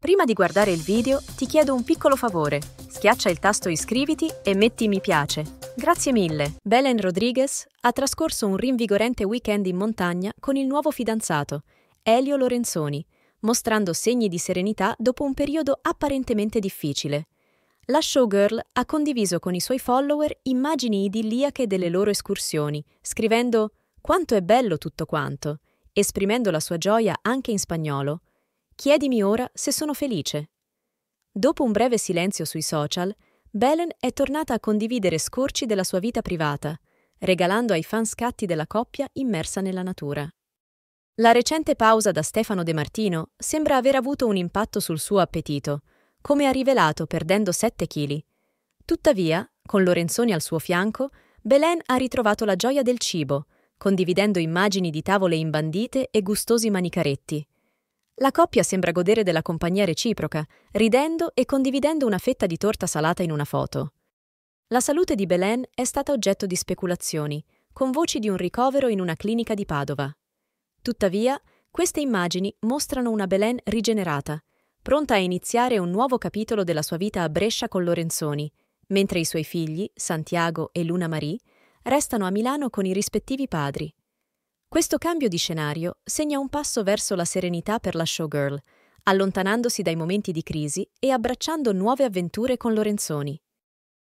Prima di guardare il video ti chiedo un piccolo favore. Schiaccia il tasto iscriviti e metti mi piace. Grazie mille. Belen Rodriguez ha trascorso un rinvigorente weekend in montagna con il nuovo fidanzato, Elio Lorenzoni, mostrando segni di serenità dopo un periodo apparentemente difficile. La showgirl ha condiviso con i suoi follower immagini idilliache delle loro escursioni, scrivendo Quanto è bello tutto quanto, esprimendo la sua gioia anche in spagnolo. Chiedimi ora se sono felice. Dopo un breve silenzio sui social, Belen è tornata a condividere scorci della sua vita privata, regalando ai fan scatti della coppia immersa nella natura. La recente pausa da Stefano De Martino sembra aver avuto un impatto sul suo appetito, come ha rivelato perdendo 7 kg. Tuttavia, con Lorenzoni al suo fianco, Belen ha ritrovato la gioia del cibo, condividendo immagini di tavole imbandite e gustosi manicaretti. La coppia sembra godere della compagnia reciproca, ridendo e condividendo una fetta di torta salata in una foto. La salute di Belen è stata oggetto di speculazioni, con voci di un ricovero in una clinica di Padova. Tuttavia, queste immagini mostrano una Belen rigenerata, pronta a iniziare un nuovo capitolo della sua vita a Brescia con Lorenzoni, mentre i suoi figli, Santiago e Luna Marie, restano a Milano con i rispettivi padri. Questo cambio di scenario segna un passo verso la serenità per la showgirl, allontanandosi dai momenti di crisi e abbracciando nuove avventure con Lorenzoni.